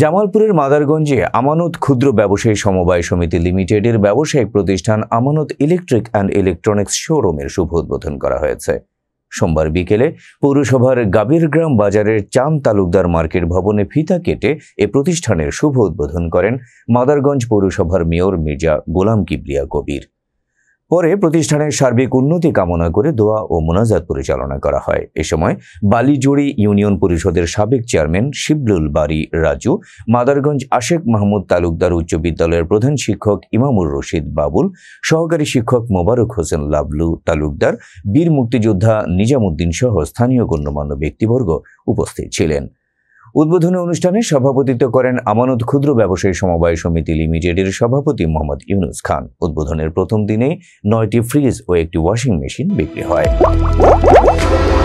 জামালপুরের মাদারগঞ্জে আমানত ক্ষুদ্র ব্যবসায়ী সমবায় সমিতি লিমিটেডের ব্যবসায়িক প্রতিষ্ঠান আমানত ইলেকট্রিক অ্যান্ড ইলেকট্রনিক্স শোরুমের শুভ উদ্বোধন করা হয়েছে সোমবার বিকেলে পৌরসভার গাবিরগ্রাম বাজারের চাঁদ তালুকদার মার্কেট ভবনে ফিতা কেটে এ প্রতিষ্ঠানের শুভ উদ্বোধন করেন মাদারগঞ্জ পৌরসভার মেয়র মির্জা গোলাম কিবলিয়া কবির পরে প্রতিষ্ঠানের সার্বিক উন্নতি কামনা করে দোয়া ও মোনাজাত পরিচালনা করা হয় এ সময় বালিজুড়ি ইউনিয়ন পরিষদের সাবেক চেয়ারম্যান শিবলুল বাড়ি রাজু মাদারগঞ্জ আশেক মাহমুদ তালুকদার উচ্চ বিদ্যালয়ের প্রধান শিক্ষক ইমামুর রশিদ বাবুল সহকারী শিক্ষক মোবারক হোসেন লাবলু তালুকদার বীর মুক্তিযোদ্ধা নিজামুদ্দিন সহ স্থানীয় গণ্যমান্য ব্যক্তিবর্গ উপস্থিত ছিলেন উদ্বোধনী অনুষ্ঠানে সভাপতিত্ব করেন আমানত ক্ষুদ্র ব্যবসায়ী সমবায় সমিতি লিমিটেডের সভাপতি মোহাম্মদ ইউনুস খান উদ্বোধনের প্রথম দিনে নয়টি ফ্রিজ ও একটি ওয়াশিং মেশিন বিক্রি হয়